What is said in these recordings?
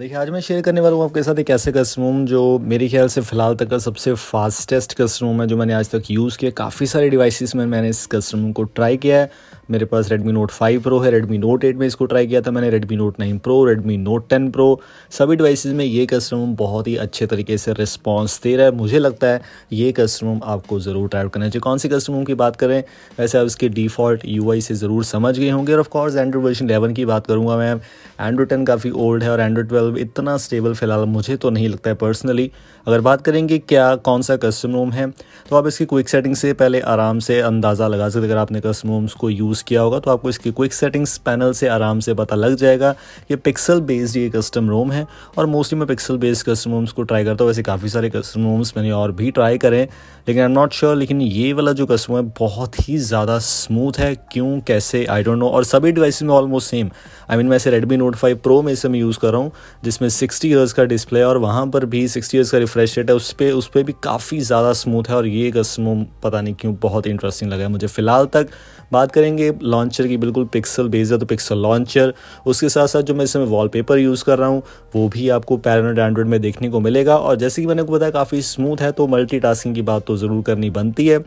देखिए आज मैं शेयर करने वाला हूँ आपके साथ एक ऐसे कस्टरूम जो मेरे ख्याल से फ़िलहाल तक का सबसे फास्टेस्ट कस्टरूम है जो मैंने आज तक यूज़ किया काफ़ी सारे डिवाइसेस में मैंने इस कस्टरूम को ट्राई किया है मेरे पास Redmi Note 5 Pro है Redmi Note 8 में इसको ट्राई किया था मैंने Redmi Note 9 Pro Redmi Note 10 Pro सभी डिवाइस में ये कस्टम बहुत ही अच्छे तरीके से रिस्पॉन्स दे रहा है मुझे लगता है ये कस्टम आपको ज़रूर ट्राई करना चाहिए कौन सी कस्टम की बात करें वैसे आप इसके डिफ़ॉल्ट यू से ज़रूर समझ गए होंगे और ऑफकोर्स एंड्रॉड वर्जन इलेवन की बात करूँगा मैं एंड्रॉड टेन काफ़ी ओल्ड है और एंड्रॉड ट्वेल्व इतना स्टेबल फ़िलहाल मुझे तो नहीं लगता है पर्सनली अगर बात करेंगे क्या कौन सा कस्टम है तो आप इसकी क्विक सेटिंग से पहले आराम से अंदाज़ा लगा सकते अगर आपने कस्टम को यूज़ यूज़ किया होगा तो आपको इसकी क्विक सेटिंग्स पैनल से आराम से पता लग जाएगा ये पिक्सल बेस्ड ये कस्टम रोम है और मोस्टली मैं पिक्सल बेस्ड कस्टम रोम्स को ट्राई करता हूँ वैसे काफ़ी सारे कस्टम रोम्स मैंने और भी ट्राई करें लेकिन आई एम नॉट श्योर लेकिन ये वाला जो कस्टमर है बहुत ही ज़्यादा स्मूथ है क्यों कैसे आई डोंट नो और सभी डिवाइस में ऑलमोस्ट सेम आई मीन मैं इसे रेडमी नोट फाइव प्रो में इसे मैं यूज़ कर रहा हूँ जिसमें सिक्सटी ईयर्स का डिस्प्ले है और वहाँ पर भी सिक्सटी ईयर्स का रिफ्रेश रेट है उस पर उस पर भी काफ़ी ज़्यादा स्मूथ है और ये कस्टमर पता नहीं क्यों बहुत इंटरेस्टिंग लगा है मुझे फ़िलहाल तक बात करेंगे लॉन्चर की बिल्कुल पिक्सल बेस्ड है तो पिक्सल लॉन्चर उसके साथ साथ जो मैं इसमें वॉलपेपर यूज़ कर रहा हूँ वो भी आपको पैरानोड एंड्रॉइड में देखने को मिलेगा और जैसे कि मैंने आपको बताया काफ़ी स्मूथ है तो मल्टी की बात तो ज़रूर करनी बनती है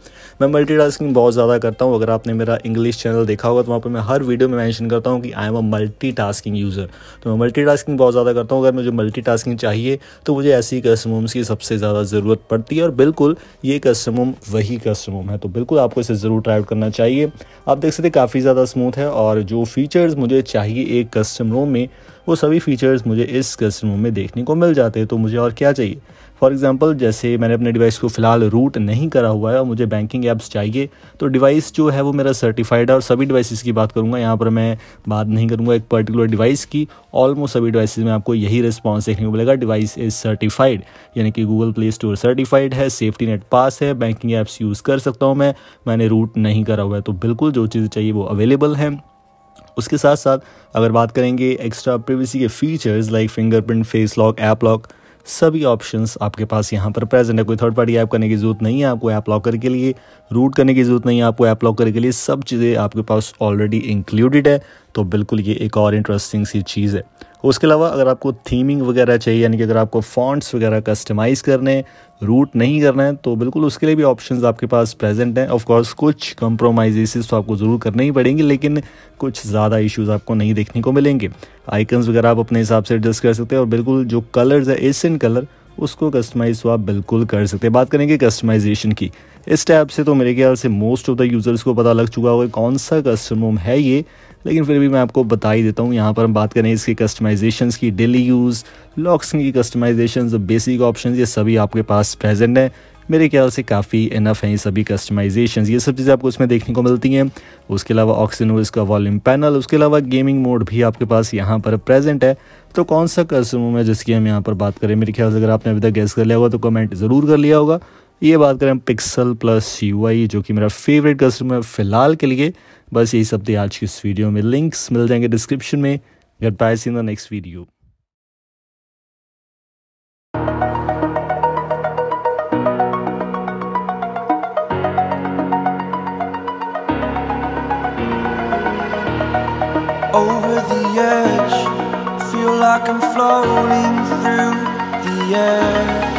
मैं टास्किंग बहुत ज़्यादा करता हूँ अगर आपने मेरा इंग्लिश चैनल देखा होगा तो वहाँ पर मैं हर वीडियो में मैंशन करता हूँ कि I am a multi user तो मैं मल्टी बहुत ज़्यादा करता हूँ अगर मुझे मल्टी चाहिए तो मुझे ऐसी कस्टमोम्स की सबसे ज़्यादा ज़रूरत पड़ती है और बिल्कुल ये कस्टमम वही कस्टमम है तो बिल्कुल आपको इसे ज़रूर ट्राइव करना चाहिए आप देख सकते काफ़ी ज़्यादा स्मूथ है और जो फीचर्स मुझे चाहिए एक कस्टमरों में वो सभी फीचर्स मुझे इस कस्टम में देखने को मिल जाते हैं तो मुझे और क्या चाहिए फॉर एग्ज़ाम्पल जैसे मैंने अपने डिवाइस को फ़िलहाल रूट नहीं करा हुआ है और मुझे बैंकिंग ऐप्स चाहिए तो डिवाइस जो है वो मेरा सर्टिफाइड है और सभी डिवाइसेस की बात करूँगा यहाँ पर मैं बात नहीं करूँगा एक पर्टिकुलर डिवाइस की ऑलमोस्ट सभी डिवाइस में आपको यही रिस्पॉन्स देखने को मिलेगा डिवाइस इज़ सर्टिफाइड यानी कि गूगल प्ले स्टोर सर्टिफाइड है सेफ्टी नेट पास है बैंकिंग ऐप्स यूज़ कर सकता हूँ मैं मैंने रूट नहीं करा हुआ है तो बिल्कुल जो चीज़ चाहिए वो अवेलेबल हैं उसके साथ साथ अगर बात करेंगे एक्स्ट्रा प्रिवेसी के features like fingerprint face lock app lock सभी ऑप्शन आपके पास यहाँ पर प्रेजेंट है कोई थर्ड पार्टी ऐप करने की ज़रूरत नहीं है आपको ऐप लॉकर के लिए रूट करने की ज़रूरत नहीं है आपको ऐप लॉकर के लिए सब चीज़ें आपके पास ऑलरेडी इंक्लूडेड है तो बिल्कुल ये एक और इंटरेस्टिंग सी चीज़ है उसके अलावा अगर आपको थीमिंग वगैरह चाहिए यानी कि अगर आपको फॉन्ट्स वगैरह कस्टमाइज़ करने रूट नहीं करना है तो बिल्कुल उसके लिए भी ऑप्शंस आपके पास प्रेजेंट हैं ऑफ कोर्स कुछ कंप्रोमाइजेस तो आपको ज़रूर करने ही पड़ेंगे लेकिन कुछ ज़्यादा इश्यूज आपको नहीं देखने को मिलेंगे आइकन्स वगैरह आप अपने हिसाब से एडजस्ट कर सकते हैं और बिल्कुल जो कलर्स है एशियन कलर उसको कस्टमाइज़ तो आप बिल्कुल कर सकते हैं बात करेंगे कस्टमाइजेशन की इस टैब से तो मेरे ख्याल से मोस्ट ऑफ द यूज़र्स को पता लग चुका होगा कौन सा कस्टम होम है ये लेकिन फिर भी मैं आपको बता ही देता हूँ यहाँ पर हम बात करें इसकी कस्टमाइजेशन की डेली यूज़ लॉक्स की कस्टमाइजेशन बेसिक ऑप्शन ये सभी आपके पास प्रेजेंट हैं मेरे ख्याल से काफ़ी इनफ हैं ये सभी कस्टमाइजेशन ये सब चीज़ें आपको इसमें देखने को मिलती हैं उसके अलावा ऑक्सीनोज का वॉल्यूम पैनल उसके अलावा गेमिंग मोड भी आपके पास यहाँ पर प्रेजेंट है तो कौन सा कस्टमर है जिसकी हम यहाँ पर बात करें मेरे ख्याल से अगर आपने अभी तक गैस कर लिया होगा तो कमेंट ज़रूर कर लिया होगा ये बात करें पिक्सल प्लस यू जो कि मेरा फेवरेट कस्टमर है फ़िलहाल के लिए बस यही सब थे आज की इस वीडियो में लिंक्स मिल जाएंगे डिस्क्रिप्शन में get by in the next video over the edge Feel like I'm floating through the air